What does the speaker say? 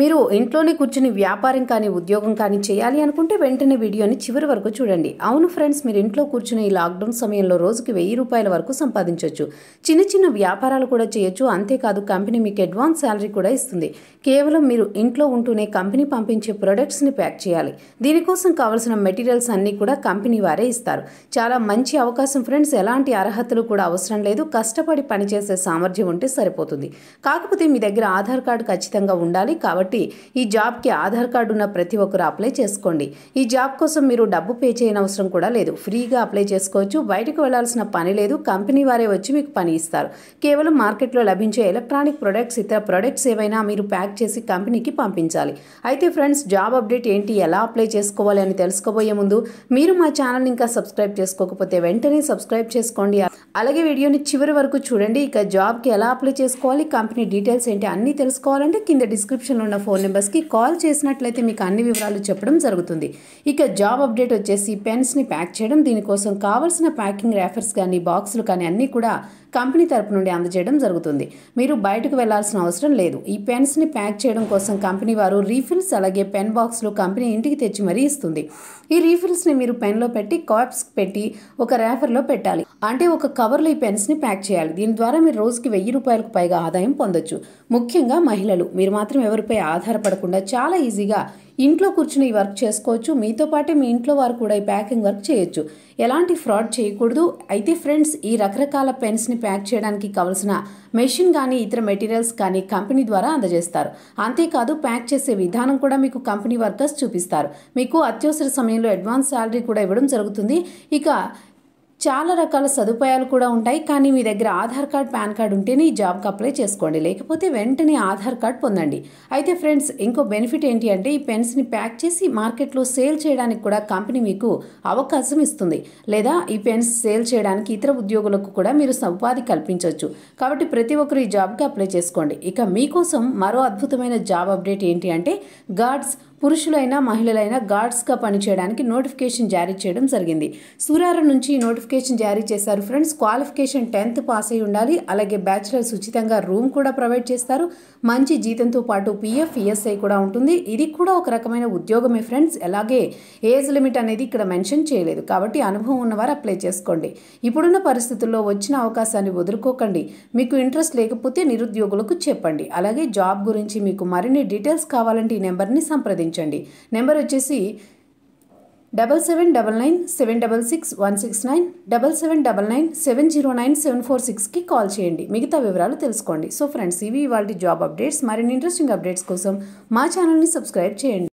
మీరు ఇంట్లోనే కూర్చుని వ్యాపారం కానీ ఉద్యోగం కానీ చేయాలి అనుకుంటే వెంటనే వీడియోని చివరి వరకు చూడండి అవును ఫ్రెండ్స్ మీరు ఇంట్లో కూర్చుని ఈ లాక్డౌన్ సమయంలో రోజుకి వెయ్యి రూపాయల వరకు సంపాదించవచ్చు చిన్న చిన్న వ్యాపారాలు కూడా చేయొచ్చు అంతేకాదు కంపెనీ మీకు అడ్వాన్స్ శాలరీ కూడా ఇస్తుంది కేవలం మీరు ఇంట్లో ఉంటూనే కంపెనీ పంపించే ప్రొడక్ట్స్ని ప్యాక్ చేయాలి దీనికోసం కావాల్సిన మెటీరియల్స్ అన్నీ కూడా కంపెనీ వారే ఇస్తారు చాలా మంచి అవకాశం ఫ్రెండ్స్ ఎలాంటి అర్హతలు కూడా అవసరం లేదు కష్టపడి పనిచేసే సామర్థ్యం ఉంటే సరిపోతుంది కాకపోతే మీ దగ్గర ఆధార్ కార్డు ఖచ్చితంగా ఉండాలి కాబట్టి కాబట్టి ఈ జాబ్కి ఆధార్ కార్డు ఉన్న ప్రతి ఒక్కరు అప్లై చేసుకోండి ఈ జాబ్ కోసం మీరు డబ్బు పే చేయనవసరం కూడా లేదు ఫ్రీగా అప్లై చేసుకోవచ్చు బయటకు వెళ్లాల్సిన పని లేదు కంపెనీ వారే వచ్చి మీకు పని ఇస్తారు కేవలం మార్కెట్లో లభించే ఎలక్ట్రానిక్ ప్రొడక్ట్స్ ఇతర ప్రొడక్ట్స్ ఏవైనా మీరు ప్యాక్ చేసి కంపెనీకి పంపించాలి అయితే ఫ్రెండ్స్ జాబ్ అప్డేట్ ఏంటి ఎలా అప్లై చేసుకోవాలి అని తెలుసుకోబోయే ముందు మీరు మా ఛానల్ ఇంకా సబ్స్క్రైబ్ చేసుకోకపోతే వెంటనే సబ్స్క్రైబ్ చేసుకోండి అలాగే వీడియోని చివరి వరకు చూడండి ఇక జాబ్కి ఎలా అప్లై చేసుకోవాలి కంపెనీ డీటెయిల్స్ ఏంటి అన్నీ తెలుసుకోవాలంటే కింద డిస్క్రిప్షన్లో ఉన్న ఫోన్ నెంబర్స్కి కాల్ చేసినట్లయితే మీకు అన్ని వివరాలు చెప్పడం జరుగుతుంది ఇక జాబ్ అప్డేట్ వచ్చేసి పెన్స్ని ప్యాక్ చేయడం దీనికోసం కావాల్సిన ప్యాకింగ్ ర్యాఫర్స్ కానీ బాక్సులు కానీ అన్నీ కూడా కంపెనీ తరపు నుండి అందజేయడం జరుగుతుంది మీరు బయటకు వెళ్లాల్సిన అవసరం లేదు ఈ పెన్స్ని ప్యాక్ చేయడం కోసం కంపెనీ వారు రీఫిల్స్ అలాగే పెన్ బాక్స్లు కంపెనీ ఇంటికి తెచ్చి మరీ ఇస్తుంది ఈ రీఫిల్స్ని మీరు పెన్లో పెట్టి కాప్స్ పెట్టి ఒక ర్యాఫర్లో పెట్టాలి అంటే ఒక కవర్లో ఈ పెన్స్ని ప్యాక్ చేయాలి దీని ద్వారా మీరు రోజుకి వెయ్యి రూపాయలకు పైగా ఆదాయం పొందొచ్చు ముఖ్యంగా మహిళలు మీరు మాత్రం ఎవరిపై ఆధారపడకుండా చాలా ఈజీగా ఇంట్లో కూర్చుని ఈ వర్క్ చేసుకోవచ్చు మీతో పాటే మీ ఇంట్లో వారు కూడా ఈ ప్యాకింగ్ వర్క్ చేయొచ్చు ఎలాంటి ఫ్రాడ్ చేయకూడదు అయితే ఫ్రెండ్స్ ఈ రకరకాల పెన్స్ని ప్యాక్ చేయడానికి కావలసిన మెషిన్ కానీ ఇతర మెటీరియల్స్ కానీ కంపెనీ ద్వారా అందజేస్తారు అంతేకాదు ప్యాక్ చేసే విధానం కూడా మీకు కంపెనీ వర్కర్స్ చూపిస్తారు మీకు అత్యవసర సమయంలో అడ్వాన్స్ శాలరీ కూడా ఇవ్వడం జరుగుతుంది ఇక చాలా రకాల సదుపాయాలు కూడా ఉంటాయి కానీ మీ దగ్గర ఆధార్ కార్డ్ పాన్ కార్డ్ ఉంటేనే ఈ జాబ్కి అప్లై చేసుకోండి లేకపోతే వెంటనే ఆధార్ కార్డ్ పొందండి అయితే ఫ్రెండ్స్ ఇంకో బెనిఫిట్ ఏంటి అంటే ఈ పెన్స్ని ప్యాక్ చేసి మార్కెట్లో సేల్ చేయడానికి కూడా కంపెనీ మీకు అవకాశం ఇస్తుంది లేదా ఈ పెన్స్ సేల్ చేయడానికి ఇతర ఉద్యోగులకు కూడా మీరు ఉపాధి కల్పించవచ్చు కాబట్టి ప్రతి ఒక్కరు ఈ జాబ్కి అప్లై చేసుకోండి ఇక మీకోసం మరో అద్భుతమైన జాబ్ అప్డేట్ ఏంటి అంటే గార్డ్స్ పురుషులైనా మహిళలైనా గార్డ్స్గా పనిచేయడానికి నోటిఫికేషన్ జారీ చేయడం జరిగింది సూరారం నుంచి నోటిఫికేషన్ జారీ చేశారు ఫ్రెండ్స్ క్వాలిఫికేషన్ టెన్త్ పాస్ అయి ఉండాలి అలాగే బ్యాచిలర్స్ ఉచితంగా రూమ్ కూడా ప్రొవైడ్ చేస్తారు మంచి జీతంతో పాటు పీఎఫ్ ఈఎస్ఐ కూడా ఉంటుంది ఇది కూడా ఒక రకమైన ఉద్యోగమే ఫ్రెండ్స్ అలాగే ఏజ్ లిమిట్ అనేది ఇక్కడ మెన్షన్ చేయలేదు కాబట్టి అనుభవం ఉన్నవారు అప్లై చేసుకోండి ఇప్పుడున్న పరిస్థితుల్లో వచ్చిన అవకాశాన్ని వదులుకోకండి మీకు ఇంట్రెస్ట్ లేకపోతే నిరుద్యోగులకు చెప్పండి అలాగే జాబ్ గురించి మీకు మరిన్ని డీటెయిల్స్ కావాలంటే ఈ నెంబర్ని సంప్రదించండి సంప్రదించండి నెంబర్ వచ్చేసి double seven double nine seven double six one six nine double seven double nine seven zero nine seven four సిక్స్కి కాల్ చేయండి మిగతా వివరాలు తెలుసుకోండి సో ఫ్రెండ్స్ ఇవి ఇవాళ జాబ్ అప్డేట్స్ మరిన్ని ఇంట్రెస్టింగ్ అప్డేట్స్ కోసం మా ఛానల్ని సబ్స్క్రైబ్ చేయండి